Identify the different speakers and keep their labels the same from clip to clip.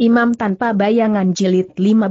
Speaker 1: Imam tanpa bayangan jilid 15.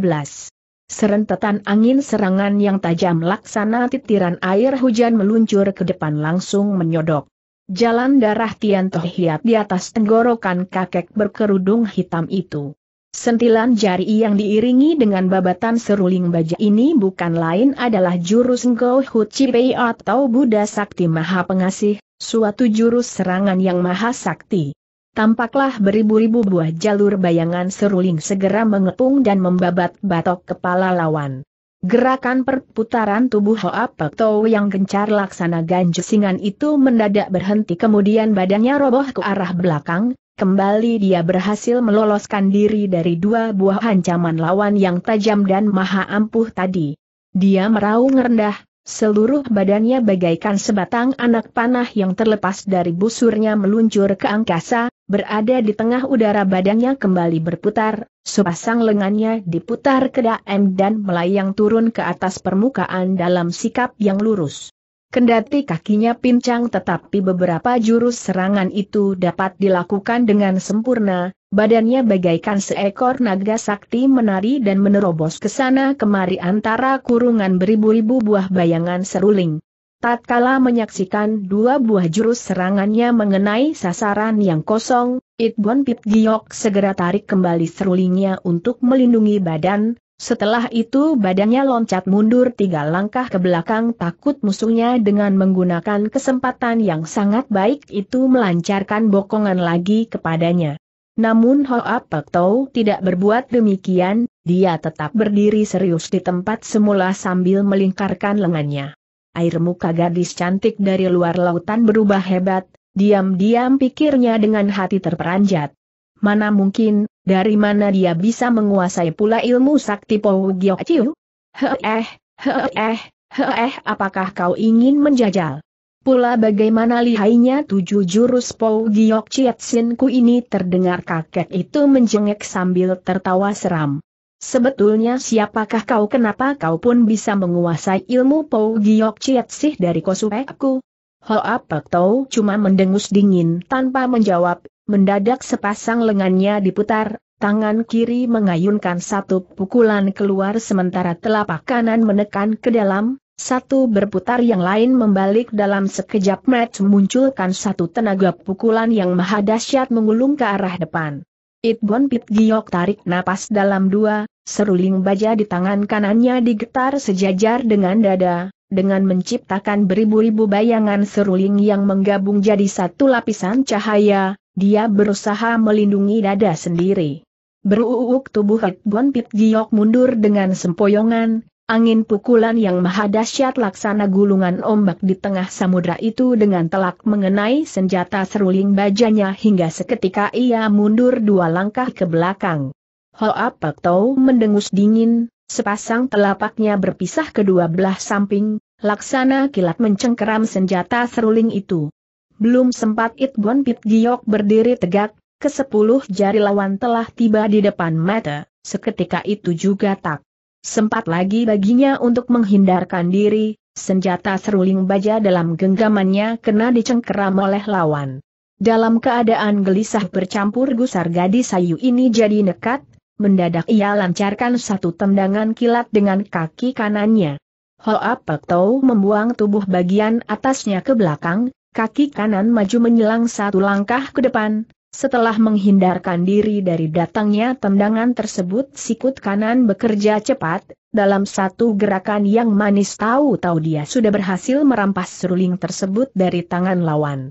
Speaker 1: Serentetan angin serangan yang tajam laksana titiran air hujan meluncur ke depan langsung menyodok. Jalan darah Tian hiat di atas tenggorokan kakek berkerudung hitam itu. Sentilan jari yang diiringi dengan babatan seruling baja ini bukan lain adalah jurus Ngou Hu Pei atau Buddha Sakti Maha Pengasih, suatu jurus serangan yang maha sakti tampaklah beribu-ribu buah jalur bayangan seruling segera mengepung dan membabat batok kepala lawan. Gerakan perputaran tubuh Hoa Pekto yang gencar laksana singan itu mendadak berhenti kemudian badannya roboh ke arah belakang, kembali dia berhasil meloloskan diri dari dua buah ancaman lawan yang tajam dan maha ampuh tadi. Dia meraung rendah, Seluruh badannya bagaikan sebatang anak panah yang terlepas dari busurnya meluncur ke angkasa, berada di tengah udara badannya kembali berputar, sepasang lengannya diputar ke daem dan melayang turun ke atas permukaan dalam sikap yang lurus. Kendati kakinya pincang tetapi beberapa jurus serangan itu dapat dilakukan dengan sempurna, badannya bagaikan seekor naga sakti menari dan menerobos ke sana kemari antara kurungan beribu-ribu buah bayangan seruling. Tatkala menyaksikan dua buah jurus serangannya mengenai sasaran yang kosong, Itbon Pit Giok segera tarik kembali serulingnya untuk melindungi badan, setelah itu badannya loncat mundur tiga langkah ke belakang takut musuhnya dengan menggunakan kesempatan yang sangat baik itu melancarkan bokongan lagi kepadanya. Namun Hoa Pek Tau tidak berbuat demikian, dia tetap berdiri serius di tempat semula sambil melingkarkan lengannya. Air muka gadis cantik dari luar lautan berubah hebat, diam-diam pikirnya dengan hati terperanjat. Mana mungkin, dari mana dia bisa menguasai pula ilmu sakti Pou Gyo Chiu? Heeh, heeh, heeh, apakah kau ingin menjajal? Pula bagaimana lihainya tujuh jurus Pou sin ku ini terdengar kakek itu menjengek sambil tertawa seram. Sebetulnya siapakah kau kenapa kau pun bisa menguasai ilmu Pou Giok sih dari Kosupeku? Hoa Pek Tau cuma mendengus dingin tanpa menjawab, Mendadak sepasang lengannya diputar, tangan kiri mengayunkan satu pukulan keluar sementara telapak kanan menekan ke dalam, satu berputar yang lain membalik dalam sekejap match munculkan satu tenaga pukulan yang maha dahsyat mengulung ke arah depan. Itbon Pit Giok tarik napas dalam dua, seruling baja di tangan kanannya digetar sejajar dengan dada, dengan menciptakan beribu-ribu bayangan seruling yang menggabung jadi satu lapisan cahaya, dia berusaha melindungi dada sendiri. Beruuk tubuh Bon Pit Giok mundur dengan sempoyongan, angin pukulan yang maha dahsyat laksana gulungan ombak di tengah samudra itu dengan telak mengenai senjata seruling bajanya hingga seketika ia mundur dua langkah ke belakang. Hoa Tau mendengus dingin, sepasang telapaknya berpisah kedua belah samping, laksana kilat mencengkeram senjata seruling itu. Belum sempat Bon Pit Giok berdiri tegak, kesepuluh jari lawan telah tiba di depan mata, seketika itu juga tak. Sempat lagi baginya untuk menghindarkan diri, senjata seruling baja dalam genggamannya kena dicengkeram oleh lawan. Dalam keadaan gelisah bercampur gusar gadis sayu ini jadi nekat, mendadak ia lancarkan satu tendangan kilat dengan kaki kanannya. Hoa Pektou membuang tubuh bagian atasnya ke belakang, kaki kanan maju menyelang satu langkah ke depan, setelah menghindarkan diri dari datangnya tendangan tersebut sikut kanan bekerja cepat, dalam satu gerakan yang manis tahu-tahu dia sudah berhasil merampas seruling tersebut dari tangan lawan.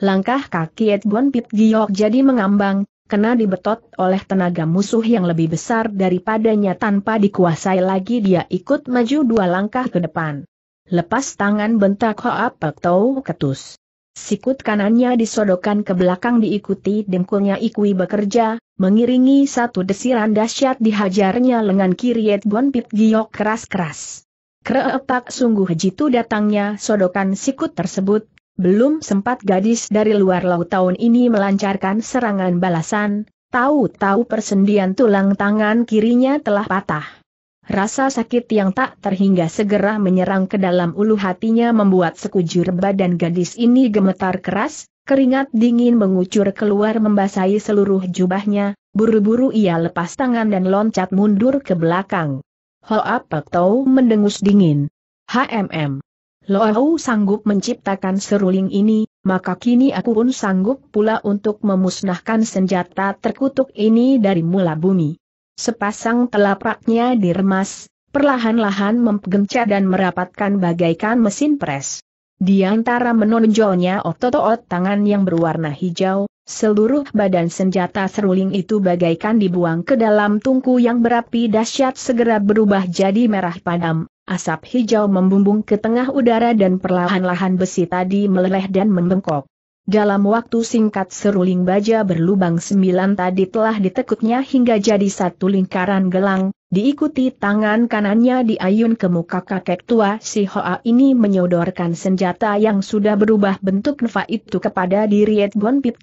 Speaker 1: Langkah kaki Edbon Pit Giok jadi mengambang, kena dibetot oleh tenaga musuh yang lebih besar daripadanya tanpa dikuasai lagi dia ikut maju dua langkah ke depan. Lepas tangan bentak Hoa Pek Tau ketus. Sikut kanannya disodokan ke belakang diikuti dengkulnya Ikui bekerja, mengiringi satu desiran dahsyat dihajarnya lengan kiri Edbon Pit Giyok keras-keras. Kerepak sungguh jitu datangnya sodokan sikut tersebut, belum sempat gadis dari luar laut tahun ini melancarkan serangan balasan, tahu-tahu persendian tulang tangan kirinya telah patah. Rasa sakit yang tak terhingga segera menyerang ke dalam ulu hatinya membuat sekujur badan gadis ini gemetar keras, keringat dingin mengucur keluar membasahi seluruh jubahnya, buru-buru ia lepas tangan dan loncat mundur ke belakang. Hoa tau mendengus dingin. HMM. aku sanggup menciptakan seruling ini, maka kini aku pun sanggup pula untuk memusnahkan senjata terkutuk ini dari mula bumi. Sepasang telapaknya diremas, perlahan-lahan mempengenca dan merapatkan bagaikan mesin pres. Di antara menonjolnya otot-otot tangan yang berwarna hijau, seluruh badan senjata seruling itu bagaikan dibuang ke dalam tungku yang berapi dahsyat segera berubah jadi merah padam, asap hijau membumbung ke tengah udara dan perlahan-lahan besi tadi meleleh dan membengkok. Dalam waktu singkat seruling baja berlubang sembilan tadi telah ditekuknya hingga jadi satu lingkaran gelang, diikuti tangan kanannya diayun ke muka kakek tua si Hoa ini menyodorkan senjata yang sudah berubah bentuk neva itu kepada diri Edgon Pit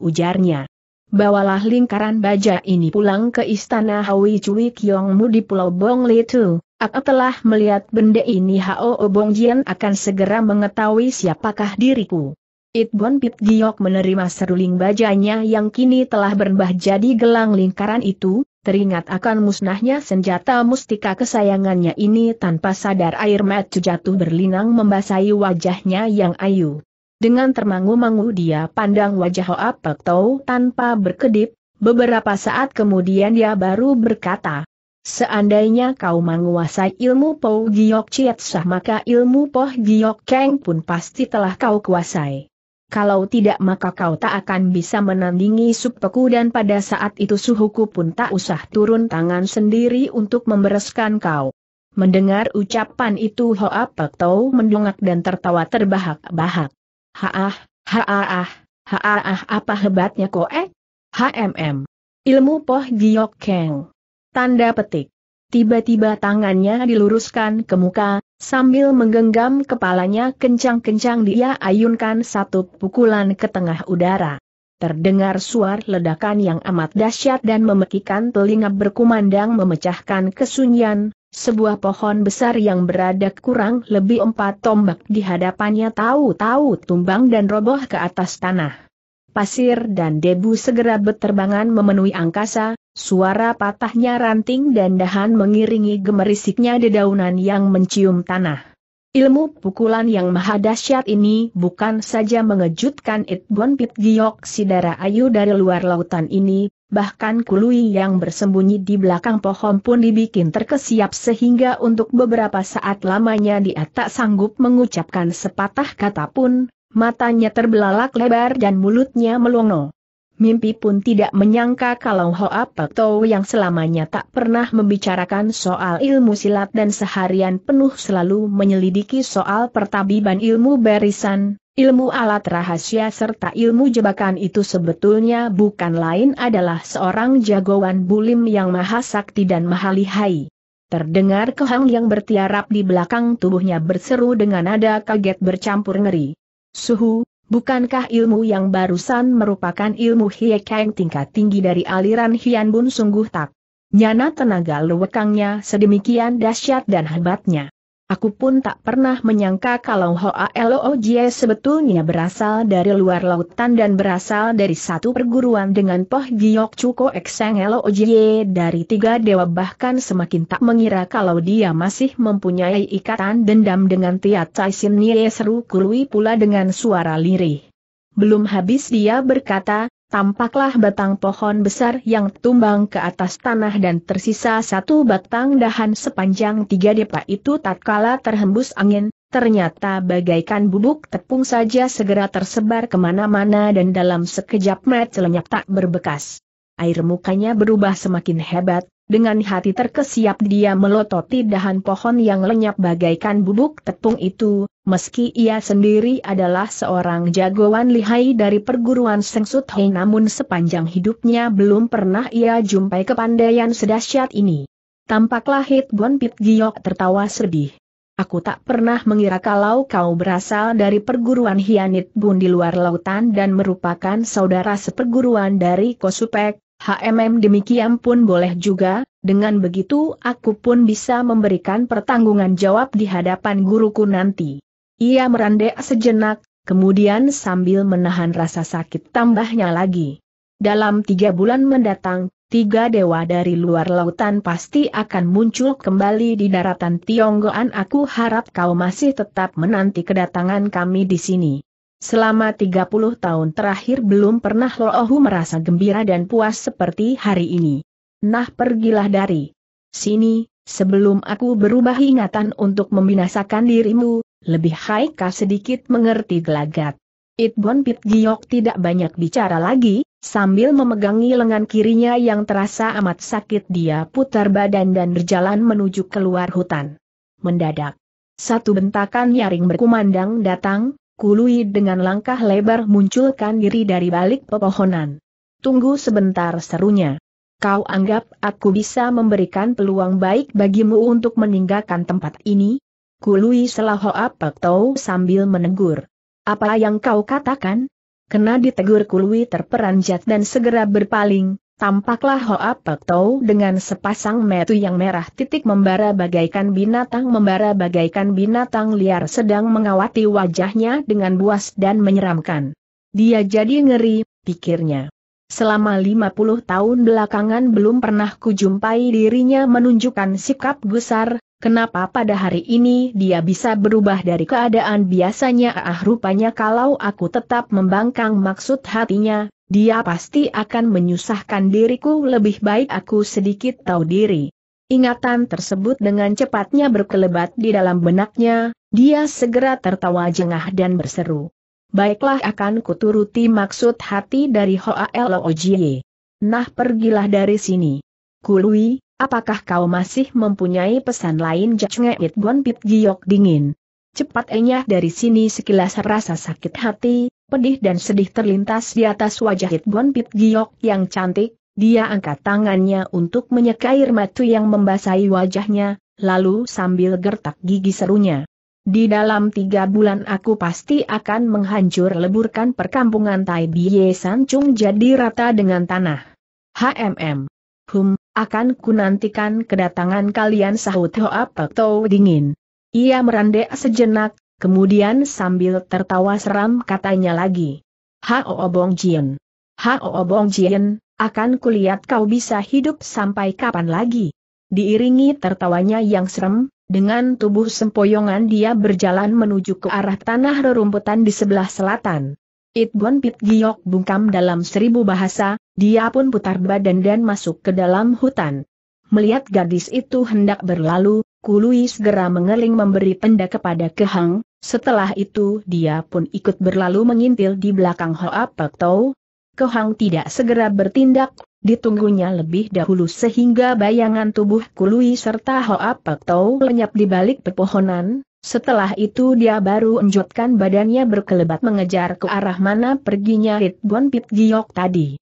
Speaker 1: ujarnya. Bawalah lingkaran baja ini pulang ke istana Hawi Cui Kiongmu di Pulau Bong Litu. Aku telah melihat benda ini Hao Bong Jian akan segera mengetahui siapakah diriku. Itbon Pit Giok menerima seruling bajanya yang kini telah berubah jadi gelang lingkaran itu, teringat akan musnahnya senjata mustika kesayangannya ini tanpa sadar air mata jatuh berlinang membasahi wajahnya yang ayu. Dengan termangu-mangu dia pandang wajah Hoa Pek Tau tanpa berkedip, beberapa saat kemudian dia baru berkata, Seandainya kau menguasai ilmu Po Giok Chiet Sah maka ilmu Po Giok Keng pun pasti telah kau kuasai kalau tidak maka kau tak akan bisa menandingi Supeku dan pada saat itu Suhuku pun tak usah turun tangan sendiri untuk membereskan kau. Mendengar ucapan itu Hoa Pek Tau mendongak dan tertawa terbahak-bahak. Haah, haah, haah apa hebatnya koek? HMM. Ilmu Poh Giok Keng. Tanda petik. Tiba-tiba tangannya diluruskan ke muka, Sambil menggenggam kepalanya kencang-kencang dia ayunkan satu pukulan ke tengah udara. Terdengar suar ledakan yang amat dahsyat dan memekikan telinga berkumandang memecahkan kesunyian, sebuah pohon besar yang berada kurang lebih empat tombak di hadapannya tahu-tahu tumbang dan roboh ke atas tanah. Pasir dan debu segera berterbangan memenuhi angkasa, Suara patahnya ranting dan dahan mengiringi gemerisiknya dedaunan yang mencium tanah. Ilmu pukulan yang maha dahsyat ini bukan saja mengejutkan Itbon Pit Giok Sidara Ayu dari luar lautan ini, bahkan Kului yang bersembunyi di belakang pohon pun dibikin terkesiap sehingga untuk beberapa saat lamanya dia tak sanggup mengucapkan sepatah kata pun, matanya terbelalak lebar dan mulutnya melongo. Mimpi pun tidak menyangka kalau Hoa Pakto yang selamanya tak pernah membicarakan soal ilmu silat dan seharian penuh selalu menyelidiki soal pertabiban ilmu barisan, ilmu alat rahasia serta ilmu jebakan itu sebetulnya bukan lain adalah seorang jagoan bulim yang maha sakti dan maha lihai. Terdengar kehang yang bertiarap di belakang tubuhnya berseru dengan nada kaget bercampur ngeri. Suhu, Bukankah ilmu yang barusan merupakan ilmu yang tingkat tinggi dari aliran Hian Bun sungguh tak? Nyana tenaga lewekangnya sedemikian dahsyat dan hebatnya. Aku pun tak pernah menyangka kalau Hoa Loo Jie sebetulnya berasal dari luar lautan dan berasal dari satu perguruan dengan Poh Giok Chuko Ekseng Loo Jie dari tiga dewa bahkan semakin tak mengira kalau dia masih mempunyai ikatan dendam dengan Tia Chai Sin Nie seru kului pula dengan suara lirih. Belum habis dia berkata, Tampaklah batang pohon besar yang tumbang ke atas tanah dan tersisa satu batang dahan sepanjang tiga depa itu tatkala terhembus angin, ternyata bagaikan bubuk tepung saja segera tersebar kemana-mana dan dalam sekejap mat lenyap tak berbekas. Air mukanya berubah semakin hebat, dengan hati terkesiap dia melototi dahan pohon yang lenyap bagaikan bubuk tepung itu, meski ia sendiri adalah seorang jagoan lihai dari perguruan Sengsut Hei namun sepanjang hidupnya belum pernah ia jumpai kepandaian sedahsyat ini. Tampaklah Hit Bon Pit Giok tertawa sedih. Aku tak pernah mengira kalau kau berasal dari perguruan Hianit Bun di luar lautan dan merupakan saudara seperguruan dari Kosupek, HMM demikian pun boleh juga, dengan begitu aku pun bisa memberikan pertanggungan jawab di hadapan guruku nanti. Ia merandek sejenak, kemudian sambil menahan rasa sakit tambahnya lagi. Dalam tiga bulan mendatang, tiga dewa dari luar lautan pasti akan muncul kembali di daratan Tionggoan. Aku harap kau masih tetap menanti kedatangan kami di sini. Selama 30 tahun terakhir belum pernah Loohu merasa gembira dan puas seperti hari ini. Nah pergilah dari sini, sebelum aku berubah ingatan untuk membinasakan dirimu, lebih Haika sedikit mengerti gelagat. Itbon Pit Giok tidak banyak bicara lagi, sambil memegangi lengan kirinya yang terasa amat sakit dia putar badan dan berjalan menuju keluar hutan. Mendadak. Satu bentakan nyaring berkumandang datang, Kului dengan langkah lebar munculkan diri dari balik pepohonan. Tunggu sebentar serunya. Kau anggap aku bisa memberikan peluang baik bagimu untuk meninggalkan tempat ini? Kului selaho apak tau sambil menegur. Apa yang kau katakan? Kena ditegur Kului terperanjat dan segera berpaling, Tampaklah Hoa Tau dengan sepasang metu yang merah titik membara bagaikan binatang membara bagaikan binatang liar sedang mengawati wajahnya dengan buas dan menyeramkan. Dia jadi ngeri, pikirnya. Selama 50 tahun belakangan belum pernah kujumpai dirinya menunjukkan sikap gusar, kenapa pada hari ini dia bisa berubah dari keadaan biasanya ah rupanya kalau aku tetap membangkang maksud hatinya, dia pasti akan menyusahkan diriku lebih baik aku sedikit tahu diri. Ingatan tersebut dengan cepatnya berkelebat di dalam benaknya, dia segera tertawa jengah dan berseru. Baiklah akan kuturuti maksud hati dari Hoa Loojiye. Nah pergilah dari sini. Kului, apakah kau masih mempunyai pesan lain Jacngeet Gon Pit Giok dingin? Cepat enyah dari sini sekilas rasa sakit hati, pedih dan sedih terlintas di atas wajah Hitbon Pit Giok yang cantik, dia angkat tangannya untuk menyeka air matu yang membasahi wajahnya, lalu sambil gertak gigi serunya. Di dalam tiga bulan aku pasti akan menghancur leburkan perkampungan Tai Biye Sancung jadi rata dengan tanah. HMM. Hum, akan ku nantikan kedatangan kalian sahut Hoa Pekto dingin. Ia merandek sejenak, Kemudian sambil tertawa seram katanya lagi. Hao Obong Jien. Hao Obong Jien, akan kulihat kau bisa hidup sampai kapan lagi. Diiringi tertawanya yang serem, dengan tubuh sempoyongan dia berjalan menuju ke arah tanah rerumputan di sebelah selatan. It Itbon Pit Giok bungkam dalam seribu bahasa, dia pun putar badan dan masuk ke dalam hutan. Melihat gadis itu hendak berlalu, Kului segera mengeling memberi tenda kepada Kehang, setelah itu dia pun ikut berlalu mengintil di belakang Hoa Pek Tau. Kehang tidak segera bertindak, ditunggunya lebih dahulu sehingga bayangan tubuh Kului serta Hoa Pek Tau lenyap di balik pepohonan, setelah itu dia baru enjutkan badannya berkelebat mengejar ke arah mana perginya Ritbon Pit Giok tadi.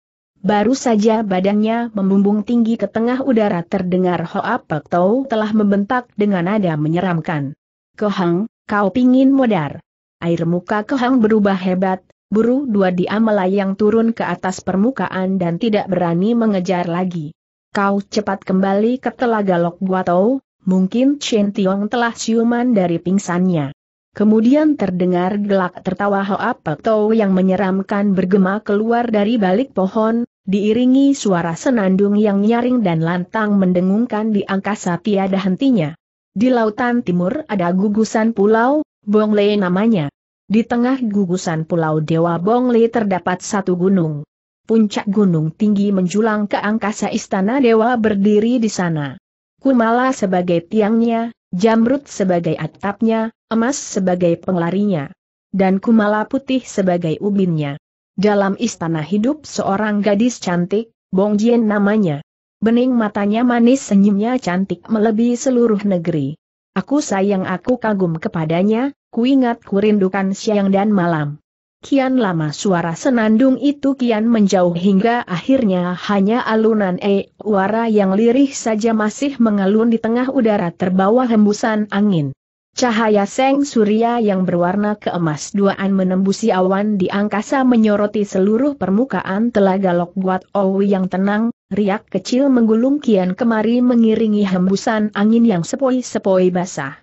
Speaker 1: Baru saja badannya membumbung tinggi ke tengah udara terdengar Hoa Pek Tau telah membentak dengan nada menyeramkan. Kehang, kau pingin modar. Air muka Kehang berubah hebat, buru dua dia melayang turun ke atas permukaan dan tidak berani mengejar lagi. Kau cepat kembali ke telaga Lok Guatau, mungkin Chen Tiong telah siuman dari pingsannya. Kemudian terdengar gelak tertawa Hoa Pek Tau yang menyeramkan bergema keluar dari balik pohon, diiringi suara senandung yang nyaring dan lantang mendengungkan di angkasa tiada hentinya. Di lautan timur ada gugusan pulau, Bongle namanya. Di tengah gugusan pulau Dewa Bongle terdapat satu gunung. Puncak gunung tinggi menjulang ke angkasa istana dewa berdiri di sana. Kumala sebagai tiangnya, Jamrut sebagai atapnya, emas sebagai penglarinya, dan kumala putih sebagai ubinnya. Dalam istana hidup seorang gadis cantik, Bong Jien namanya. Bening matanya manis senyumnya cantik melebihi seluruh negeri. Aku sayang aku kagum kepadanya, ku ingat ku rindukan siang dan malam. Kian lama suara senandung itu kian menjauh hingga akhirnya hanya alunan e-wara yang lirih saja masih mengalun di tengah udara terbawa hembusan angin. Cahaya Seng Surya yang berwarna keemas duaan menembusi awan di angkasa menyoroti seluruh permukaan telaga Lok Guat Owi yang tenang, riak kecil menggulung kian kemari mengiringi hembusan angin yang sepoi-sepoi basah.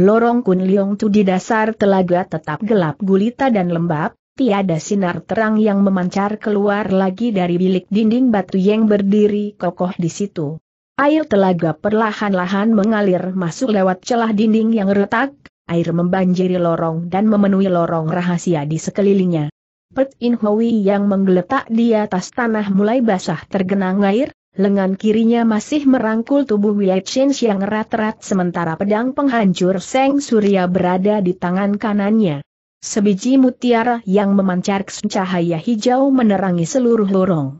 Speaker 1: Lorong Kun Liong Tu di dasar telaga tetap gelap gulita dan lembab, tiada sinar terang yang memancar keluar lagi dari bilik dinding batu yang berdiri kokoh di situ. Air telaga perlahan-lahan mengalir masuk lewat celah dinding yang retak, air membanjiri lorong dan memenuhi lorong rahasia di sekelilingnya. Pet In Hui yang menggeletak di atas tanah mulai basah tergenang air, lengan kirinya masih merangkul tubuh Wei Chen yang erat-erat sementara pedang penghancur Seng Surya berada di tangan kanannya. Sebiji mutiara yang memancar cahaya hijau menerangi seluruh lorong.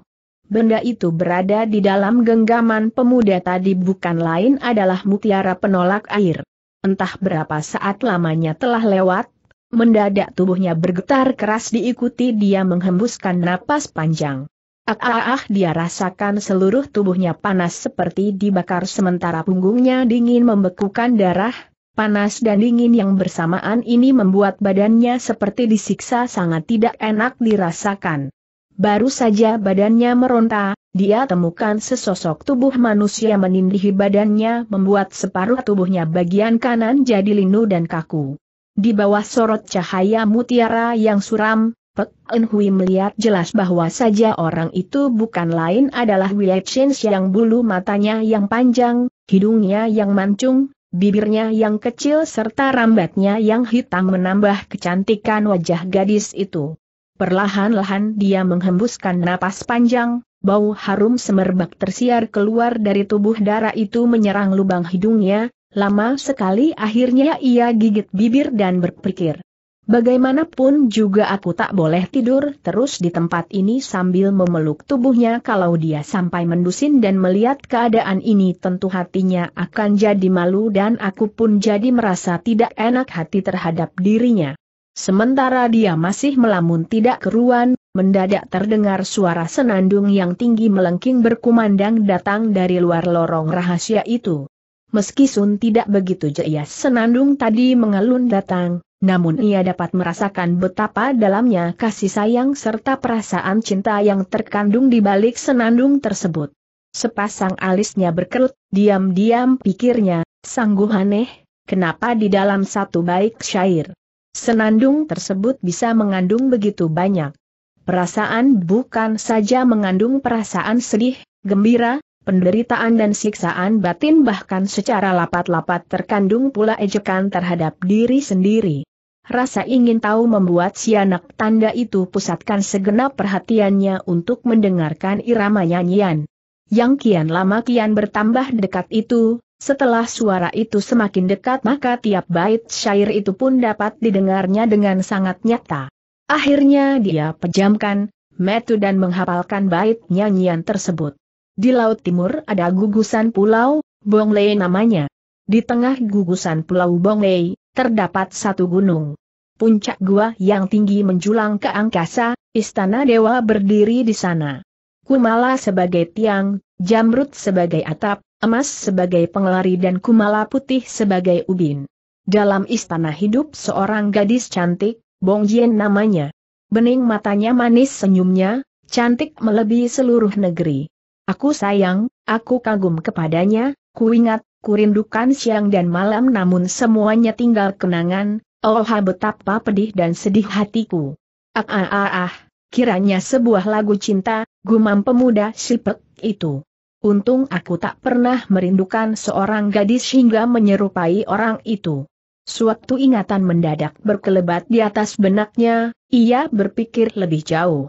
Speaker 1: Benda itu berada di dalam genggaman pemuda tadi bukan lain adalah mutiara penolak air. Entah berapa saat lamanya telah lewat, mendadak tubuhnya bergetar keras diikuti dia menghembuskan napas panjang. Ah, ah, ah dia rasakan seluruh tubuhnya panas seperti dibakar sementara punggungnya dingin membekukan darah, panas dan dingin yang bersamaan ini membuat badannya seperti disiksa sangat tidak enak dirasakan. Baru saja badannya meronta, dia temukan sesosok tubuh manusia menindih badannya membuat separuh tubuhnya bagian kanan jadi linu dan kaku. Di bawah sorot cahaya mutiara yang suram, Pek En melihat jelas bahwa saja orang itu bukan lain adalah Wei Chen yang bulu matanya yang panjang, hidungnya yang mancung, bibirnya yang kecil serta rambatnya yang hitam menambah kecantikan wajah gadis itu. Perlahan-lahan dia menghembuskan napas panjang, bau harum semerbak tersiar keluar dari tubuh darah itu menyerang lubang hidungnya, lama sekali akhirnya ia gigit bibir dan berpikir. Bagaimanapun juga aku tak boleh tidur terus di tempat ini sambil memeluk tubuhnya kalau dia sampai mendusin dan melihat keadaan ini tentu hatinya akan jadi malu dan aku pun jadi merasa tidak enak hati terhadap dirinya. Sementara dia masih melamun tidak keruan, mendadak terdengar suara senandung yang tinggi melengking berkumandang datang dari luar lorong rahasia itu. Meski Sun tidak begitu jaya senandung tadi mengalun datang, namun ia dapat merasakan betapa dalamnya kasih sayang serta perasaan cinta yang terkandung di balik senandung tersebut. Sepasang alisnya berkerut, diam-diam pikirnya, sangguh aneh, kenapa di dalam satu baik syair, Senandung tersebut bisa mengandung begitu banyak. Perasaan bukan saja mengandung perasaan sedih, gembira, penderitaan dan siksaan batin bahkan secara lapat-lapat terkandung pula ejekan terhadap diri sendiri. Rasa ingin tahu membuat si anak tanda itu pusatkan segenap perhatiannya untuk mendengarkan irama nyanyian. Yang kian lama kian bertambah dekat itu, setelah suara itu semakin dekat maka tiap bait syair itu pun dapat didengarnya dengan sangat nyata. Akhirnya dia pejamkan, metu dan menghafalkan bait nyanyian tersebut. Di Laut Timur ada gugusan pulau, Bonglei namanya. Di tengah gugusan pulau Bonglei, terdapat satu gunung. Puncak gua yang tinggi menjulang ke angkasa, istana dewa berdiri di sana. Kumala sebagai tiang, Jamrut sebagai atap, emas sebagai pengelari dan kumala putih sebagai ubin. Dalam istana hidup seorang gadis cantik, Bong Jien namanya. Bening matanya manis senyumnya, cantik melebihi seluruh negeri. Aku sayang, aku kagum kepadanya, ku ingat, ku rindukan siang dan malam namun semuanya tinggal kenangan, oha betapa pedih dan sedih hatiku. Ah ah ah ah, kiranya sebuah lagu cinta, gumam pemuda sipek itu. Untung aku tak pernah merindukan seorang gadis hingga menyerupai orang itu. Suatu ingatan mendadak berkelebat di atas benaknya, ia berpikir lebih jauh.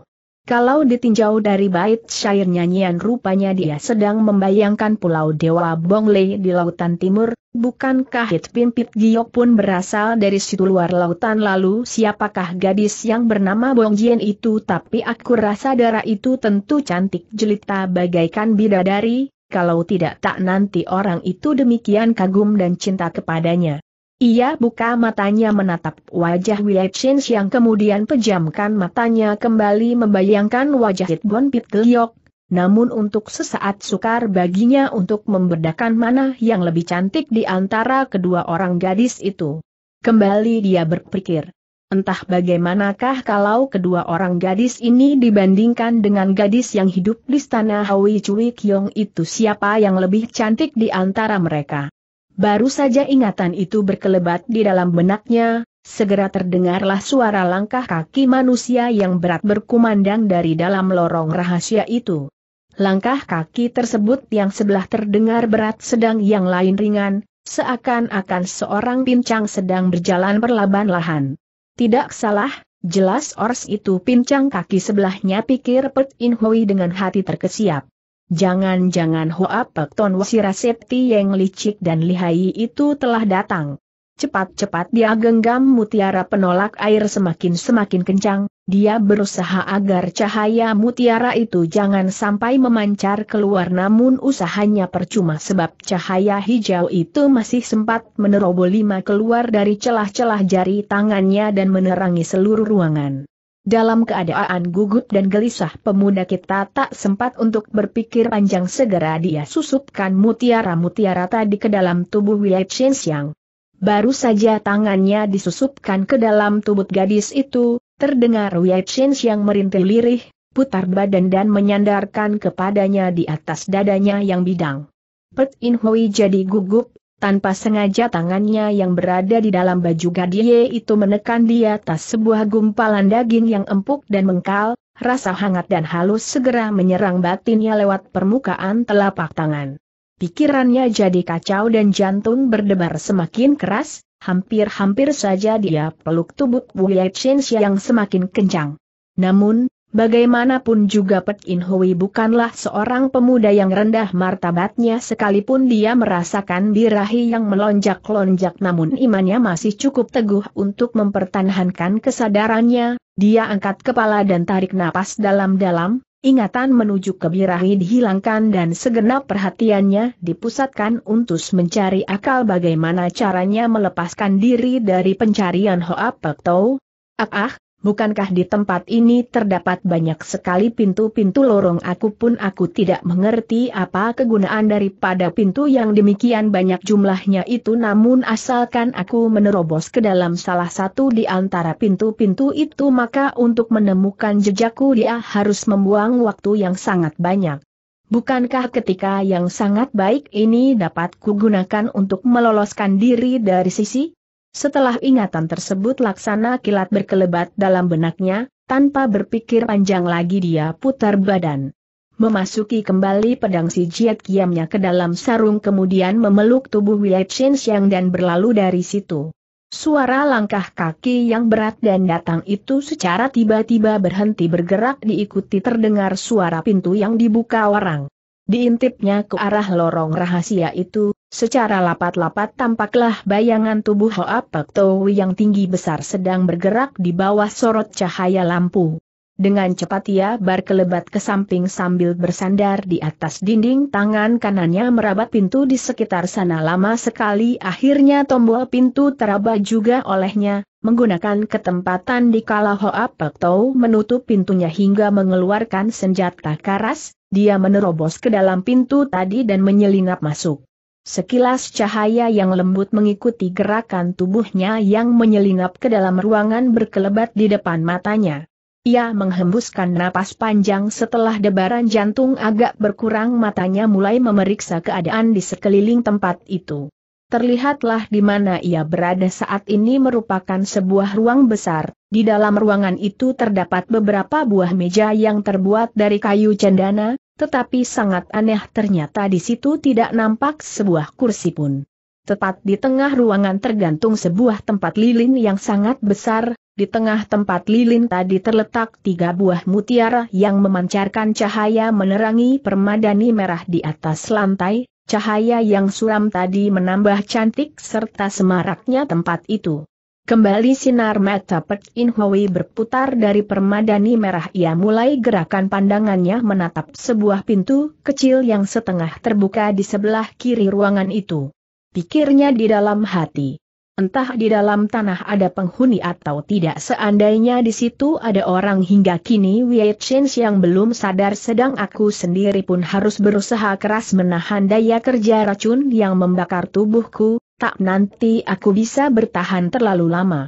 Speaker 1: Kalau ditinjau dari bait syair nyanyian rupanya dia sedang membayangkan pulau Dewa Bongle di lautan timur, bukankah Hit Pimpit Giok pun berasal dari situ luar lautan lalu siapakah gadis yang bernama Bong Jien itu tapi aku rasa darah itu tentu cantik jelita bagaikan bidadari, kalau tidak tak nanti orang itu demikian kagum dan cinta kepadanya. Ia buka matanya menatap wajah Chen yang kemudian pejamkan matanya kembali membayangkan wajah Hitbon Pitgeliok, namun untuk sesaat sukar baginya untuk membedakan mana yang lebih cantik di antara kedua orang gadis itu. Kembali dia berpikir, entah bagaimanakah kalau kedua orang gadis ini dibandingkan dengan gadis yang hidup di istana Hawi Cui Kiong itu siapa yang lebih cantik di antara mereka. Baru saja ingatan itu berkelebat di dalam benaknya, segera terdengarlah suara langkah kaki manusia yang berat berkumandang dari dalam lorong rahasia itu. Langkah kaki tersebut yang sebelah terdengar berat sedang yang lain ringan, seakan-akan seorang pincang sedang berjalan perlahan-lahan. Tidak salah, jelas ors itu pincang kaki sebelahnya pikir Pet In Hui dengan hati terkesiap. Jangan-jangan Hoa Ton Wasirasepti yang licik dan lihai itu telah datang. Cepat-cepat dia genggam mutiara penolak air semakin-semakin kencang, dia berusaha agar cahaya mutiara itu jangan sampai memancar keluar namun usahanya percuma sebab cahaya hijau itu masih sempat lima keluar dari celah-celah jari tangannya dan menerangi seluruh ruangan. Dalam keadaan gugup dan gelisah pemuda kita tak sempat untuk berpikir panjang segera dia susupkan mutiara-mutiara tadi ke dalam tubuh Wei Chen Xiang. Baru saja tangannya disusupkan ke dalam tubuh gadis itu, terdengar Wei Chen Xiang merintih lirih, putar badan dan menyandarkan kepadanya di atas dadanya yang bidang. Pet In Hui jadi gugup, tanpa sengaja tangannya yang berada di dalam baju gadie itu menekan di atas sebuah gumpalan daging yang empuk dan mengkal, rasa hangat dan halus segera menyerang batinnya lewat permukaan telapak tangan. Pikirannya jadi kacau dan jantung berdebar semakin keras, hampir-hampir saja dia peluk tubuh Wu Chen yang semakin kencang. Namun, Bagaimanapun juga Pek In Hui bukanlah seorang pemuda yang rendah martabatnya sekalipun dia merasakan birahi yang melonjak-lonjak namun imannya masih cukup teguh untuk mempertahankan kesadarannya, dia angkat kepala dan tarik napas dalam-dalam, ingatan menuju ke birahi dihilangkan dan segenap perhatiannya dipusatkan untuk mencari akal bagaimana caranya melepaskan diri dari pencarian Hoa Pek Tau. Ah ah, bukankah di tempat ini terdapat banyak sekali pintu-pintu lorong aku pun aku tidak mengerti apa kegunaan daripada pintu yang demikian banyak jumlahnya itu namun asalkan aku menerobos ke dalam salah satu di antara pintu-pintu itu maka untuk menemukan jejakku dia harus membuang waktu yang sangat banyak. Bukankah ketika yang sangat baik ini dapat kugunakan untuk meloloskan diri dari sisi? Setelah ingatan tersebut laksana kilat berkelebat dalam benaknya, tanpa berpikir panjang lagi dia putar badan. Memasuki kembali pedang si Jiat Kiamnya ke dalam sarung kemudian memeluk tubuh Wei Chen Xiang dan berlalu dari situ. Suara langkah kaki yang berat dan datang itu secara tiba-tiba berhenti bergerak diikuti terdengar suara pintu yang dibuka orang. Diintipnya ke arah lorong rahasia itu, Secara lapat-lapat tampaklah bayangan tubuh Hoa Pek yang tinggi besar sedang bergerak di bawah sorot cahaya lampu. Dengan cepat ia berkelebat ke samping sambil bersandar di atas dinding tangan kanannya merabat pintu di sekitar sana lama sekali akhirnya tombol pintu teraba juga olehnya, menggunakan ketempatan di kala Hoa Pek menutup pintunya hingga mengeluarkan senjata karas, dia menerobos ke dalam pintu tadi dan menyelinap masuk. Sekilas cahaya yang lembut mengikuti gerakan tubuhnya yang menyelinap ke dalam ruangan berkelebat di depan matanya. Ia menghembuskan napas panjang setelah debaran jantung agak berkurang matanya mulai memeriksa keadaan di sekeliling tempat itu. Terlihatlah di mana ia berada saat ini merupakan sebuah ruang besar, di dalam ruangan itu terdapat beberapa buah meja yang terbuat dari kayu cendana, tetapi sangat aneh ternyata di situ tidak nampak sebuah kursi pun. Tepat di tengah ruangan tergantung sebuah tempat lilin yang sangat besar, di tengah tempat lilin tadi terletak tiga buah mutiara yang memancarkan cahaya menerangi permadani merah di atas lantai, cahaya yang suram tadi menambah cantik serta semaraknya tempat itu. Kembali sinar mata Pek In Hui berputar dari permadani merah ia mulai gerakan pandangannya menatap sebuah pintu kecil yang setengah terbuka di sebelah kiri ruangan itu. Pikirnya di dalam hati. Entah di dalam tanah ada penghuni atau tidak seandainya di situ ada orang hingga kini Wei Chen yang belum sadar sedang aku sendiri pun harus berusaha keras menahan daya kerja racun yang membakar tubuhku, tak nanti aku bisa bertahan terlalu lama.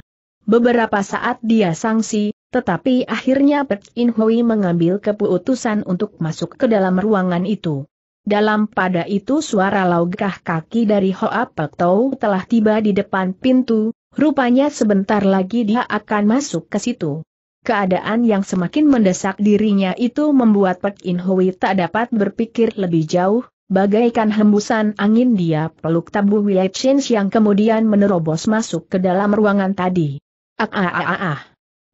Speaker 1: Beberapa saat dia sangsi, tetapi akhirnya Pek In Hui mengambil keputusan untuk masuk ke dalam ruangan itu. Dalam pada itu suara laugah kaki dari Hoa Pek Tau telah tiba di depan pintu, rupanya sebentar lagi dia akan masuk ke situ. Keadaan yang semakin mendesak dirinya itu membuat Pek In Hui tak dapat berpikir lebih jauh, Bagaikan hembusan angin dia peluk tabu Wei Chin yang kemudian menerobos masuk ke dalam ruangan tadi. Ah ah ah ah. ah.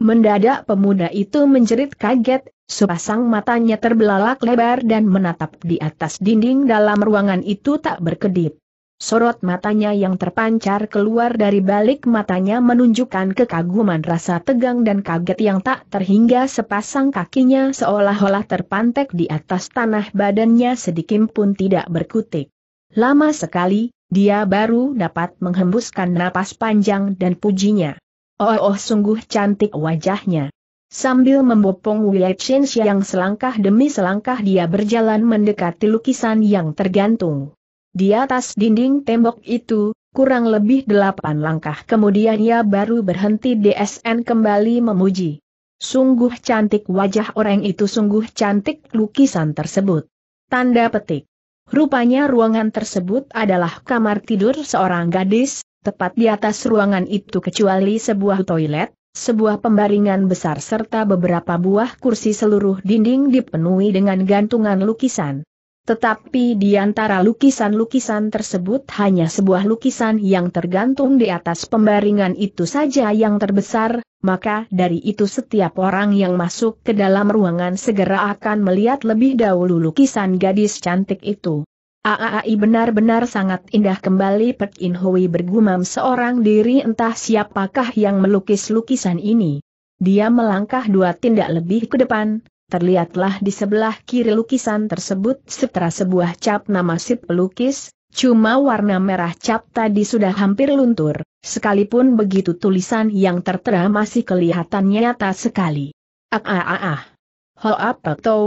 Speaker 1: Mendadak pemuda itu menjerit kaget, sepasang matanya terbelalak lebar dan menatap di atas dinding dalam ruangan itu tak berkedip. Sorot matanya yang terpancar keluar dari balik matanya menunjukkan kekaguman rasa tegang dan kaget yang tak terhingga sepasang kakinya seolah-olah terpantek di atas tanah badannya sedikit pun tidak berkutik. Lama sekali, dia baru dapat menghembuskan napas panjang dan pujinya. Oh, oh sungguh cantik wajahnya. Sambil membopong Wei yang selangkah demi selangkah dia berjalan mendekati lukisan yang tergantung. Di atas dinding tembok itu, kurang lebih delapan langkah kemudian ia baru berhenti DSN kembali memuji. Sungguh cantik wajah orang itu sungguh cantik lukisan tersebut. Tanda petik. Rupanya ruangan tersebut adalah kamar tidur seorang gadis, tepat di atas ruangan itu kecuali sebuah toilet, sebuah pembaringan besar serta beberapa buah kursi seluruh dinding dipenuhi dengan gantungan lukisan. Tetapi di antara lukisan-lukisan tersebut hanya sebuah lukisan yang tergantung di atas pembaringan itu saja yang terbesar, maka dari itu setiap orang yang masuk ke dalam ruangan segera akan melihat lebih dahulu lukisan gadis cantik itu. Aai benar-benar sangat indah kembali Pek In Hui bergumam seorang diri entah siapakah yang melukis lukisan ini. Dia melangkah dua tindak lebih ke depan, terlihatlah di sebelah kiri lukisan tersebut setera sebuah cap nama si pelukis, Cuma warna merah cap tadi sudah hampir luntur, sekalipun begitu tulisan yang tertera masih kelihatan nyata sekali. Ah ah ah ah. Hoa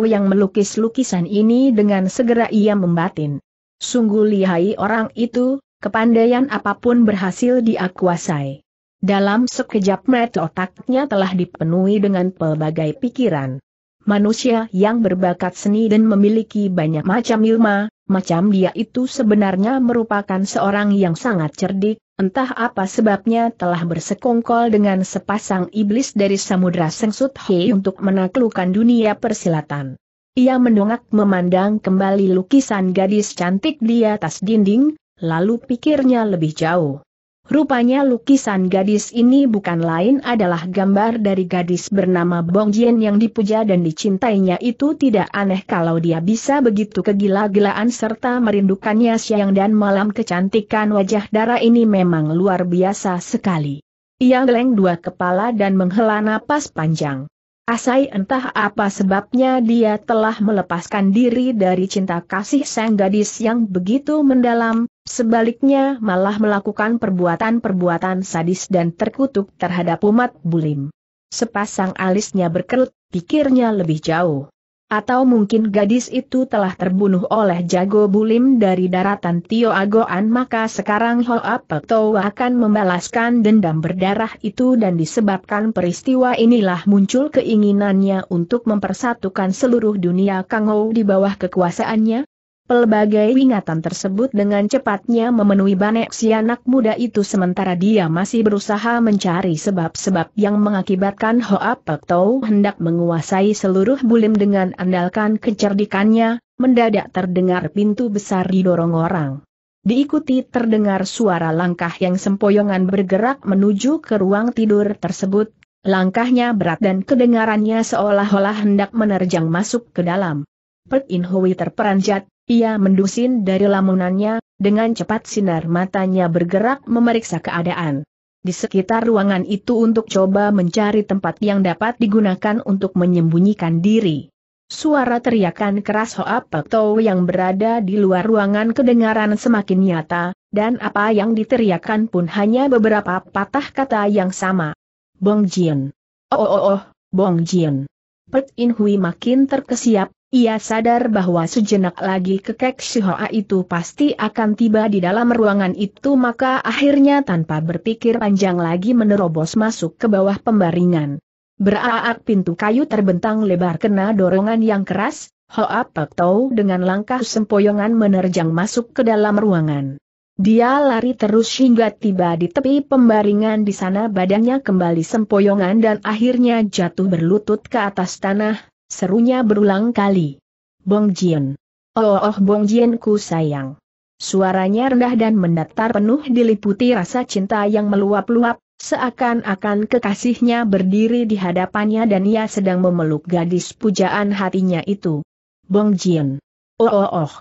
Speaker 1: yang melukis lukisan ini dengan segera ia membatin. Sungguh lihai orang itu, kepandaian apapun berhasil diakuasai. Dalam sekejap mata otaknya telah dipenuhi dengan pelbagai pikiran manusia yang berbakat seni dan memiliki banyak macam ilmu, macam dia itu sebenarnya merupakan seorang yang sangat cerdik, entah apa sebabnya telah bersekongkol dengan sepasang iblis dari Samudra Sengsut Hei untuk menaklukkan dunia persilatan. Ia mendongak memandang kembali lukisan gadis cantik di atas dinding, lalu pikirnya lebih jauh. Rupanya lukisan gadis ini bukan lain adalah gambar dari gadis bernama Bong Jian yang dipuja dan dicintainya itu tidak aneh kalau dia bisa begitu kegila-gilaan serta merindukannya siang dan malam kecantikan wajah darah ini memang luar biasa sekali. Ia geleng dua kepala dan menghela napas panjang. Asai entah apa sebabnya dia telah melepaskan diri dari cinta kasih sang gadis yang begitu mendalam, Sebaliknya malah melakukan perbuatan-perbuatan sadis dan terkutuk terhadap umat bulim. Sepasang alisnya berkerut, pikirnya lebih jauh. Atau mungkin gadis itu telah terbunuh oleh jago bulim dari daratan Tio Agoan maka sekarang Hoa Toa akan membalaskan dendam berdarah itu dan disebabkan peristiwa inilah muncul keinginannya untuk mempersatukan seluruh dunia Kangou di bawah kekuasaannya, Pelbagai ingatan tersebut dengan cepatnya memenuhi banyak si anak muda itu sementara dia masih berusaha mencari sebab-sebab yang mengakibatkan Hoa Pek Tau hendak menguasai seluruh bulim dengan andalkan kecerdikannya, mendadak terdengar pintu besar didorong orang. Diikuti terdengar suara langkah yang sempoyongan bergerak menuju ke ruang tidur tersebut, langkahnya berat dan kedengarannya seolah-olah hendak menerjang masuk ke dalam. Pek In Hui terperanjat, ia mendusin dari lamunannya, dengan cepat sinar matanya bergerak memeriksa keadaan di sekitar ruangan itu untuk coba mencari tempat yang dapat digunakan untuk menyembunyikan diri. Suara teriakan keras Hoa Pekto yang berada di luar ruangan kedengaran semakin nyata, dan apa yang diteriakan pun hanya beberapa patah kata yang sama. Bong Jian. Oh oh oh, oh Bong Jian. Pet In Hui makin terkesiap, ia sadar bahwa sejenak lagi kekek Shihoa itu pasti akan tiba di dalam ruangan itu maka akhirnya tanpa berpikir panjang lagi menerobos masuk ke bawah pembaringan. Beraak pintu kayu terbentang lebar kena dorongan yang keras, Hoa Pek Tau dengan langkah sempoyongan menerjang masuk ke dalam ruangan. Dia lari terus hingga tiba di tepi pembaringan di sana badannya kembali sempoyongan dan akhirnya jatuh berlutut ke atas tanah, Serunya berulang kali. Bong Jian. Oh, oh Bong Jian ku sayang. Suaranya rendah dan mendatar penuh diliputi rasa cinta yang meluap-luap, seakan-akan kekasihnya berdiri di hadapannya dan ia sedang memeluk gadis pujaan hatinya itu. Bong Jian. Oh oh oh,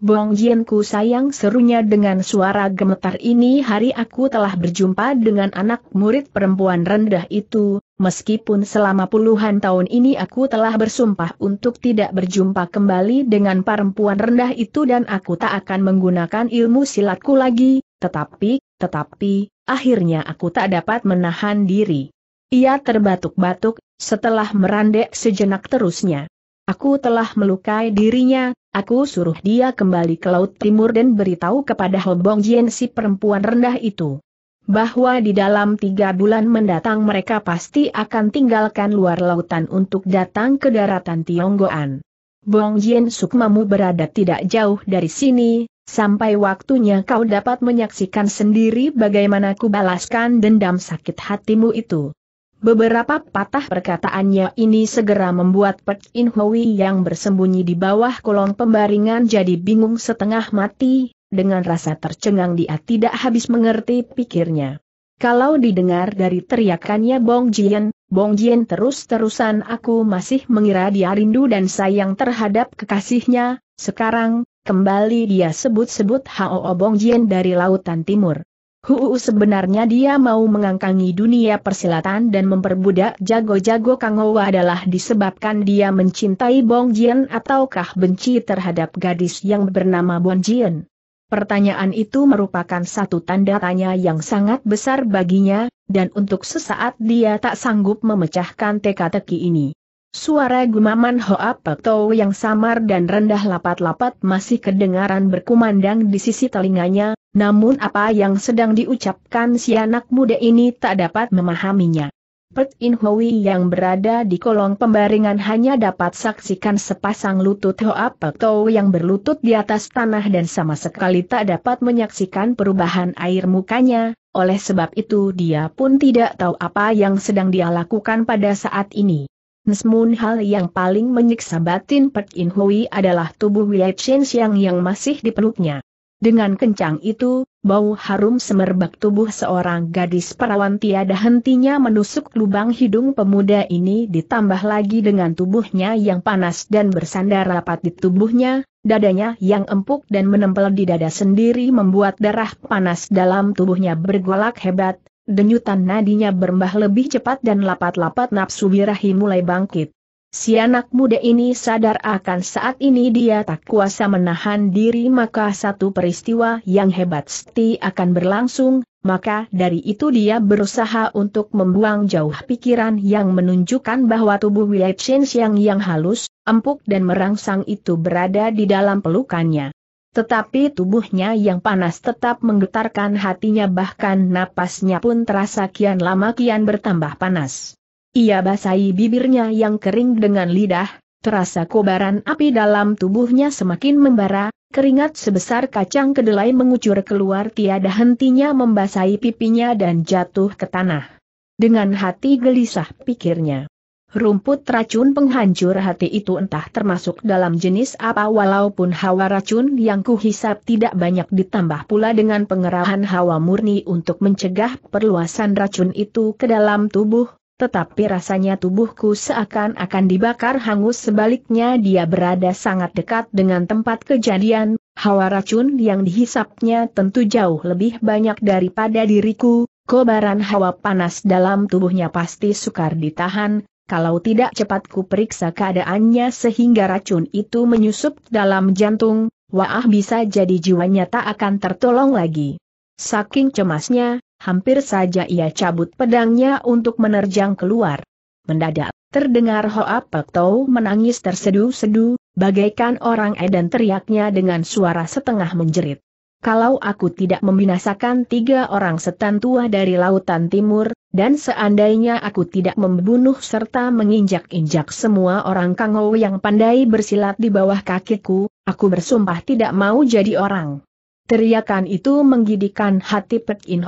Speaker 1: Bong Jianku sayang serunya dengan suara gemetar ini hari aku telah berjumpa dengan anak murid perempuan rendah itu, meskipun selama puluhan tahun ini aku telah bersumpah untuk tidak berjumpa kembali dengan perempuan rendah itu dan aku tak akan menggunakan ilmu silatku lagi, tetapi, tetapi, akhirnya aku tak dapat menahan diri. Ia terbatuk-batuk, setelah merandek sejenak terusnya. Aku telah melukai dirinya, Aku suruh dia kembali ke Laut Timur dan beritahu kepada Hobong Jien si perempuan rendah itu. Bahwa di dalam tiga bulan mendatang mereka pasti akan tinggalkan luar lautan untuk datang ke daratan Tionggoan. Bong Jien Sukmamu berada tidak jauh dari sini, sampai waktunya kau dapat menyaksikan sendiri bagaimana ku balaskan dendam sakit hatimu itu. Beberapa patah perkataannya ini segera membuat Pek In Hui yang bersembunyi di bawah kolong pembaringan jadi bingung setengah mati, dengan rasa tercengang dia tidak habis mengerti pikirnya. Kalau didengar dari teriakannya Bong Jian, Bong Jian terus-terusan aku masih mengira dia rindu dan sayang terhadap kekasihnya, sekarang, kembali dia sebut-sebut Hao Bong Jian dari Lautan Timur. Huu sebenarnya dia mau mengangkangi dunia persilatan dan memperbudak jago-jago Kang adalah disebabkan dia mencintai Bong Jian ataukah benci terhadap gadis yang bernama Bong Jian. Pertanyaan itu merupakan satu tanda tanya yang sangat besar baginya, dan untuk sesaat dia tak sanggup memecahkan teka-teki ini. Suara gumaman Hoa Pato yang samar dan rendah lapat-lapat masih kedengaran berkumandang di sisi telinganya, namun apa yang sedang diucapkan si anak muda ini tak dapat memahaminya. Pet In Hui yang berada di kolong pembaringan hanya dapat saksikan sepasang lutut Hoa Pato yang berlutut di atas tanah dan sama sekali tak dapat menyaksikan perubahan air mukanya, oleh sebab itu dia pun tidak tahu apa yang sedang dia lakukan pada saat ini. Nesmun hal yang paling menyiksa batin Pek In Hui adalah tubuh Wei Chen Xiang yang masih dipeluknya. Dengan kencang itu, bau harum semerbak tubuh seorang gadis perawan tiada hentinya menusuk lubang hidung pemuda ini ditambah lagi dengan tubuhnya yang panas dan bersandar rapat di tubuhnya, dadanya yang empuk dan menempel di dada sendiri membuat darah panas dalam tubuhnya bergolak hebat, denyutan nadinya berembah lebih cepat dan lapat-lapat nafsu birahi mulai bangkit. Si anak muda ini sadar akan saat ini dia tak kuasa menahan diri maka satu peristiwa yang hebat seti akan berlangsung, maka dari itu dia berusaha untuk membuang jauh pikiran yang menunjukkan bahwa tubuh Wei Chen yang halus, empuk dan merangsang itu berada di dalam pelukannya. Tetapi tubuhnya yang panas tetap menggetarkan hatinya bahkan napasnya pun terasa kian lama kian bertambah panas. Ia basahi bibirnya yang kering dengan lidah, terasa kobaran api dalam tubuhnya semakin membara, keringat sebesar kacang kedelai mengucur keluar tiada hentinya membasahi pipinya dan jatuh ke tanah. Dengan hati gelisah pikirnya. Rumput racun penghancur hati itu entah termasuk dalam jenis apa walaupun hawa racun yang kuhisap tidak banyak ditambah pula dengan pengerahan hawa murni untuk mencegah perluasan racun itu ke dalam tubuh, tetapi rasanya tubuhku seakan-akan dibakar hangus sebaliknya dia berada sangat dekat dengan tempat kejadian, hawa racun yang dihisapnya tentu jauh lebih banyak daripada diriku, Kobaran hawa panas dalam tubuhnya pasti sukar ditahan, kalau tidak cepat ku periksa keadaannya sehingga racun itu menyusup dalam jantung, wah bisa jadi jiwanya tak akan tertolong lagi. Saking cemasnya, hampir saja ia cabut pedangnya untuk menerjang keluar. Mendadak, terdengar Hoa Tau menangis tersedu-sedu, bagaikan orang edan teriaknya dengan suara setengah menjerit kalau aku tidak membinasakan tiga orang setan tua dari lautan timur, dan seandainya aku tidak membunuh serta menginjak-injak semua orang kangau yang pandai bersilat di bawah kakiku, aku bersumpah tidak mau jadi orang. Teriakan itu menggidikan hati Pek In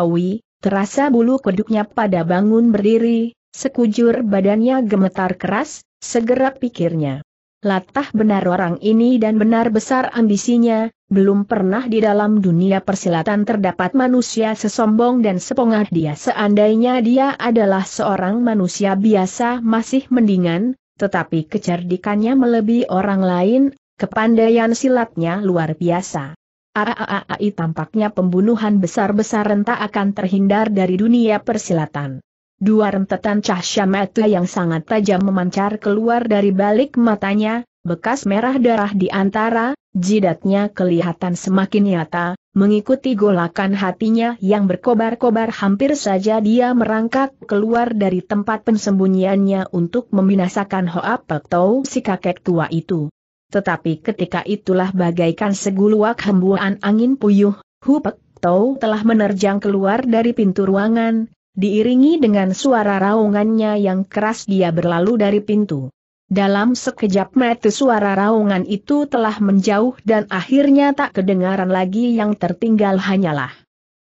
Speaker 1: terasa bulu keduknya pada bangun berdiri, sekujur badannya gemetar keras, segera pikirnya. Latah benar orang ini dan benar besar ambisinya, belum pernah di dalam dunia persilatan terdapat manusia sesombong dan sepongah dia seandainya dia adalah seorang manusia biasa masih mendingan, tetapi kecerdikannya melebihi orang lain, kepandaian silatnya luar biasa. Aaai tampaknya pembunuhan besar-besaran tak akan terhindar dari dunia persilatan. Dua rentetan cahaya mata yang sangat tajam memancar keluar dari balik matanya, bekas merah darah di antara, jidatnya kelihatan semakin nyata, mengikuti golakan hatinya yang berkobar-kobar hampir saja dia merangkak keluar dari tempat persembunyiannya untuk membinasakan Hoa Pek Tau si kakek tua itu. Tetapi ketika itulah bagaikan seguluak hembuan angin puyuh, Hu Pek Tau telah menerjang keluar dari pintu ruangan, Diiringi dengan suara raungannya yang keras dia berlalu dari pintu. Dalam sekejap mata suara raungan itu telah menjauh dan akhirnya tak kedengaran lagi yang tertinggal hanyalah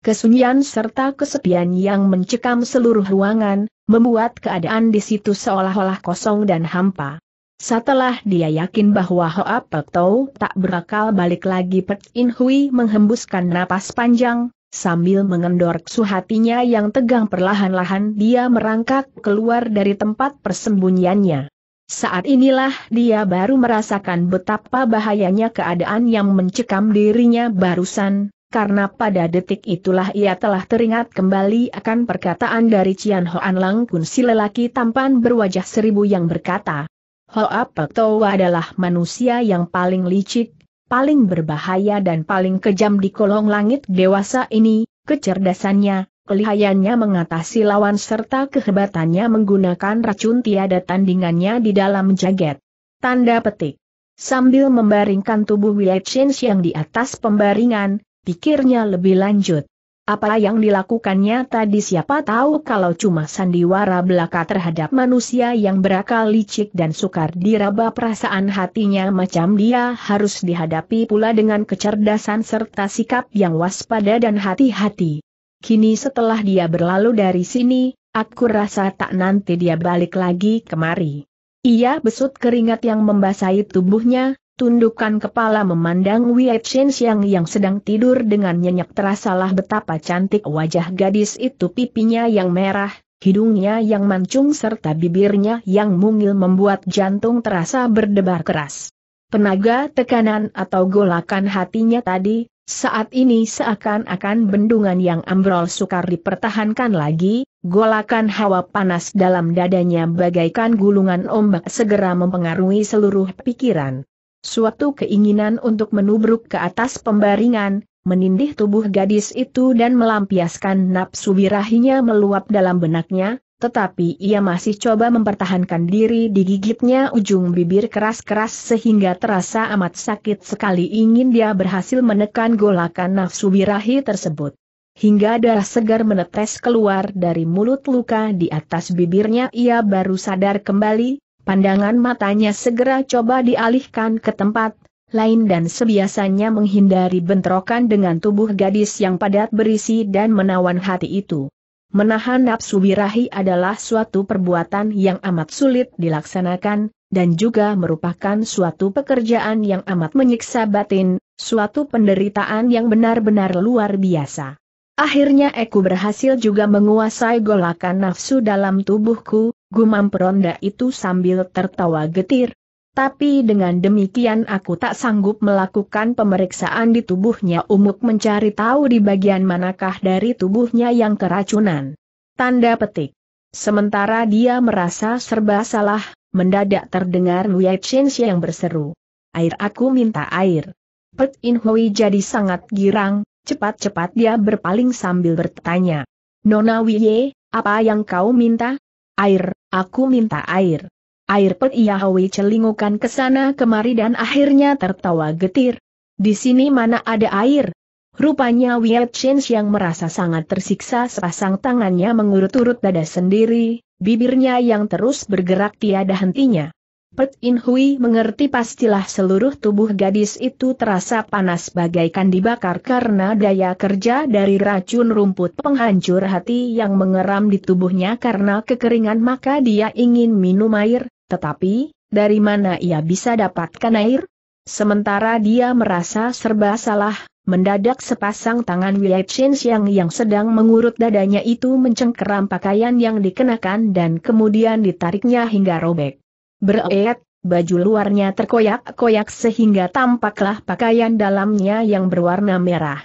Speaker 1: kesunyian serta kesepian yang mencekam seluruh ruangan, membuat keadaan di situ seolah-olah kosong dan hampa. Setelah dia yakin bahwa Hoa Pek Tau tak berakal balik lagi Pek In Hui menghembuskan napas panjang, Sambil mengendor suhatinya yang tegang perlahan-lahan dia merangkak keluar dari tempat persembunyiannya. Saat inilah dia baru merasakan betapa bahayanya keadaan yang mencekam dirinya barusan, karena pada detik itulah ia telah teringat kembali akan perkataan dari Cian Hoan Lang Kun si lelaki tampan berwajah seribu yang berkata, Hoa Pektoa adalah manusia yang paling licik, paling berbahaya dan paling kejam di kolong langit dewasa ini, kecerdasannya, kelihayannya mengatasi lawan serta kehebatannya menggunakan racun tiada tandingannya di dalam jaget. Tanda petik. Sambil membaringkan tubuh Chen yang di atas pembaringan, pikirnya lebih lanjut. Apa yang dilakukannya tadi siapa tahu kalau cuma sandiwara belaka terhadap manusia yang berakal licik dan sukar diraba perasaan hatinya macam dia harus dihadapi pula dengan kecerdasan serta sikap yang waspada dan hati-hati. Kini setelah dia berlalu dari sini, aku rasa tak nanti dia balik lagi kemari. Ia besut keringat yang membasahi tubuhnya, tundukkan kepala memandang Wei Xiang yang sedang tidur dengan nyenyak terasalah betapa cantik wajah gadis itu pipinya yang merah, hidungnya yang mancung serta bibirnya yang mungil membuat jantung terasa berdebar keras. Penaga tekanan atau golakan hatinya tadi, saat ini seakan-akan bendungan yang ambrol sukar dipertahankan lagi, golakan hawa panas dalam dadanya bagaikan gulungan ombak segera mempengaruhi seluruh pikiran. Suatu keinginan untuk menubruk ke atas pembaringan, menindih tubuh gadis itu dan melampiaskan nafsu birahinya meluap dalam benaknya, tetapi ia masih coba mempertahankan diri digigitnya ujung bibir keras-keras sehingga terasa amat sakit sekali ingin dia berhasil menekan golakan nafsu birahi tersebut. Hingga darah segar menetes keluar dari mulut luka di atas bibirnya ia baru sadar kembali, Pandangan matanya segera coba dialihkan ke tempat lain dan sebiasanya menghindari bentrokan dengan tubuh gadis yang padat berisi dan menawan hati itu. Menahan nafsu birahi adalah suatu perbuatan yang amat sulit dilaksanakan, dan juga merupakan suatu pekerjaan yang amat menyiksa batin, suatu penderitaan yang benar-benar luar biasa. Akhirnya aku berhasil juga menguasai golakan nafsu dalam tubuhku, gumam peronda itu sambil tertawa getir. Tapi dengan demikian aku tak sanggup melakukan pemeriksaan di tubuhnya umuk mencari tahu di bagian manakah dari tubuhnya yang keracunan. Tanda petik. Sementara dia merasa serba salah, mendadak terdengar Wei yang berseru. Air aku minta air. Pet In Hui jadi sangat girang, Cepat-cepat dia berpaling sambil bertanya. Nona Wiye, apa yang kau minta? Air, aku minta air. Air pet Yahawi celingukan ke sana kemari dan akhirnya tertawa getir. Di sini mana ada air? Rupanya Wiat Chen yang merasa sangat tersiksa sepasang tangannya mengurut-urut dada sendiri, bibirnya yang terus bergerak tiada hentinya. Pet In Hui mengerti pastilah seluruh tubuh gadis itu terasa panas bagaikan dibakar karena daya kerja dari racun rumput penghancur hati yang mengeram di tubuhnya karena kekeringan maka dia ingin minum air, tetapi, dari mana ia bisa dapatkan air? Sementara dia merasa serba salah, mendadak sepasang tangan Wei Xiang yang sedang mengurut dadanya itu mencengkeram pakaian yang dikenakan dan kemudian ditariknya hingga robek. Bereet, baju luarnya terkoyak-koyak sehingga tampaklah pakaian dalamnya yang berwarna merah.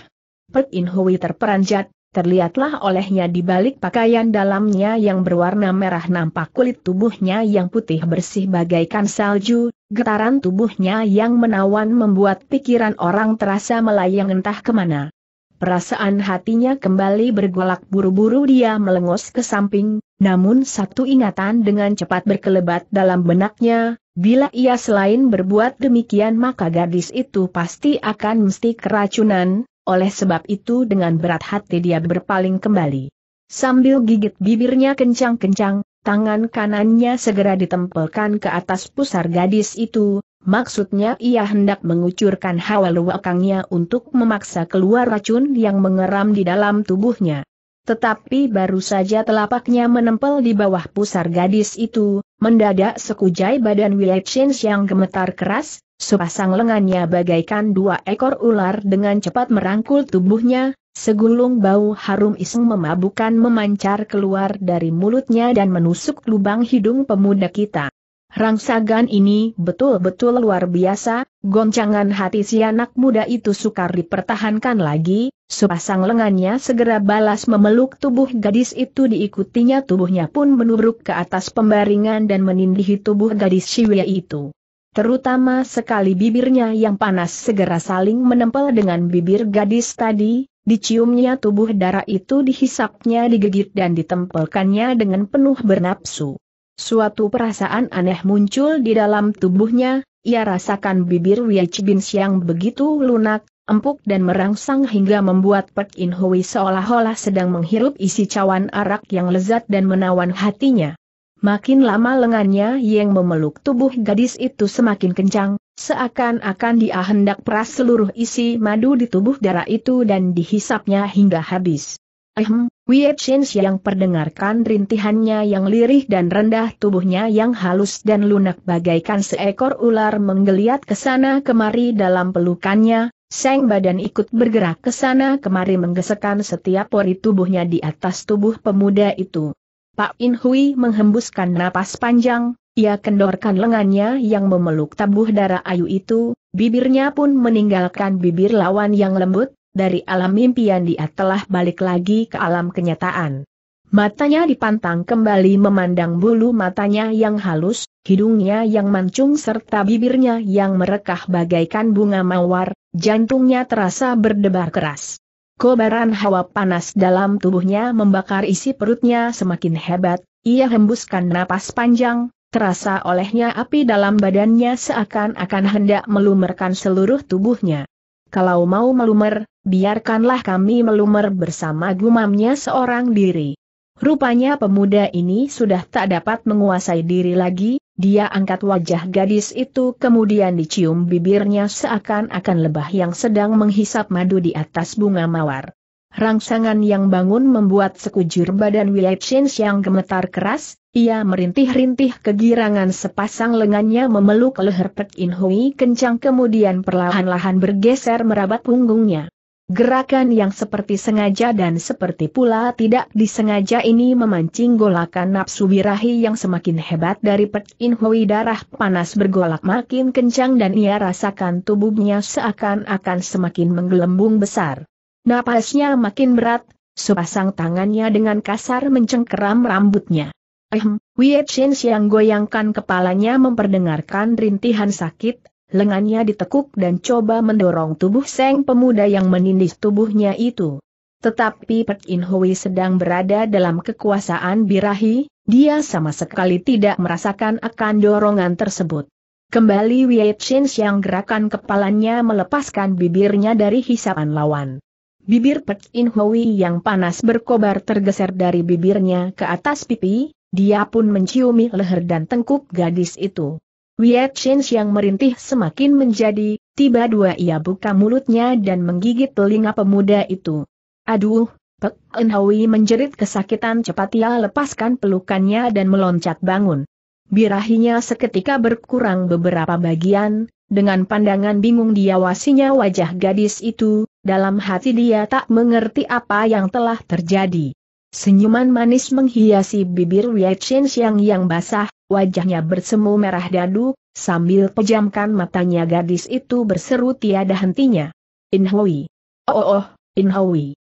Speaker 1: Pek In Hui terperanjat, terlihatlah olehnya di balik pakaian dalamnya yang berwarna merah nampak kulit tubuhnya yang putih bersih bagaikan salju, getaran tubuhnya yang menawan membuat pikiran orang terasa melayang entah kemana. Perasaan hatinya kembali bergolak buru-buru dia melengos ke samping, namun satu ingatan dengan cepat berkelebat dalam benaknya, bila ia selain berbuat demikian maka gadis itu pasti akan mesti keracunan, oleh sebab itu dengan berat hati dia berpaling kembali. Sambil gigit bibirnya kencang-kencang, tangan kanannya segera ditempelkan ke atas pusar gadis itu, maksudnya ia hendak mengucurkan hawa luakangnya untuk memaksa keluar racun yang mengeram di dalam tubuhnya. Tetapi baru saja telapaknya menempel di bawah pusar gadis itu, Mendadak sekujai badan Wei Chen yang gemetar keras, sepasang lengannya bagaikan dua ekor ular dengan cepat merangkul tubuhnya, segulung bau harum iseng memabukkan memancar keluar dari mulutnya dan menusuk lubang hidung pemuda kita. Rangsagan ini betul-betul luar biasa, goncangan hati si anak muda itu sukar dipertahankan lagi, sepasang lengannya segera balas memeluk tubuh gadis itu diikutinya tubuhnya pun menurut ke atas pembaringan dan menindihi tubuh gadis siwia itu. Terutama sekali bibirnya yang panas segera saling menempel dengan bibir gadis tadi, diciumnya tubuh darah itu dihisapnya digigit dan ditempelkannya dengan penuh bernapsu. Suatu perasaan aneh muncul di dalam tubuhnya, ia rasakan bibir Wei Bin yang begitu lunak, empuk dan merangsang hingga membuat Pek In Hui seolah-olah sedang menghirup isi cawan arak yang lezat dan menawan hatinya. Makin lama lengannya yang memeluk tubuh gadis itu semakin kencang, seakan-akan dia hendak peras seluruh isi madu di tubuh darah itu dan dihisapnya hingga habis. Ehem, Wei Chen yang perdengarkan rintihannya yang lirih dan rendah tubuhnya yang halus dan lunak bagaikan seekor ular menggeliat ke sana kemari dalam pelukannya, Seng badan ikut bergerak ke sana kemari menggesekkan setiap pori tubuhnya di atas tubuh pemuda itu. Pak In Hui menghembuskan napas panjang, ia kendorkan lengannya yang memeluk tabuh darah ayu itu, bibirnya pun meninggalkan bibir lawan yang lembut, dari alam impian dia telah balik lagi ke alam kenyataan. Matanya dipantang kembali memandang bulu matanya yang halus, hidungnya yang mancung serta bibirnya yang merekah bagaikan bunga mawar, jantungnya terasa berdebar keras. Kobaran hawa panas dalam tubuhnya membakar isi perutnya semakin hebat, ia hembuskan napas panjang, terasa olehnya api dalam badannya seakan-akan hendak melumerkan seluruh tubuhnya. Kalau mau melumer, biarkanlah kami melumer bersama gumamnya seorang diri. Rupanya pemuda ini sudah tak dapat menguasai diri lagi, dia angkat wajah gadis itu kemudian dicium bibirnya seakan-akan lebah yang sedang menghisap madu di atas bunga mawar. Rangsangan yang bangun membuat sekujur badan Wyatt Shins yang gemetar keras, ia merintih-rintih kegirangan sepasang lengannya memeluk leher Pek In Hui kencang kemudian perlahan-lahan bergeser merabat punggungnya. Gerakan yang seperti sengaja dan seperti pula tidak disengaja ini memancing golakan nafsu birahi yang semakin hebat dari Pet In Hui darah panas bergolak makin kencang dan ia rasakan tubuhnya seakan-akan semakin menggelembung besar. Napasnya makin berat, sepasang tangannya dengan kasar mencengkeram rambutnya. Ehm, Wei Chen yang goyangkan kepalanya memperdengarkan rintihan sakit lengannya ditekuk dan coba mendorong tubuh Seng pemuda yang menindih tubuhnya itu. Tetapi Pek In Hui sedang berada dalam kekuasaan birahi, dia sama sekali tidak merasakan akan dorongan tersebut. Kembali Wei Chen yang gerakan kepalanya melepaskan bibirnya dari hisapan lawan. Bibir Pek In Hui yang panas berkobar tergeser dari bibirnya ke atas pipi, dia pun menciumi leher dan tengkuk gadis itu. Wiat Change yang merintih semakin menjadi, tiba dua ia buka mulutnya dan menggigit telinga pemuda itu. Aduh, Pek Hui menjerit kesakitan cepat ia lepaskan pelukannya dan meloncat bangun. Birahinya seketika berkurang beberapa bagian, dengan pandangan bingung diawasinya wajah gadis itu, dalam hati dia tak mengerti apa yang telah terjadi. Senyuman manis menghiasi bibir Wei yang yang basah, wajahnya bersemu merah dadu, sambil pejamkan matanya gadis itu berseru tiada hentinya. Inhui. Oh oh oh, Inhui.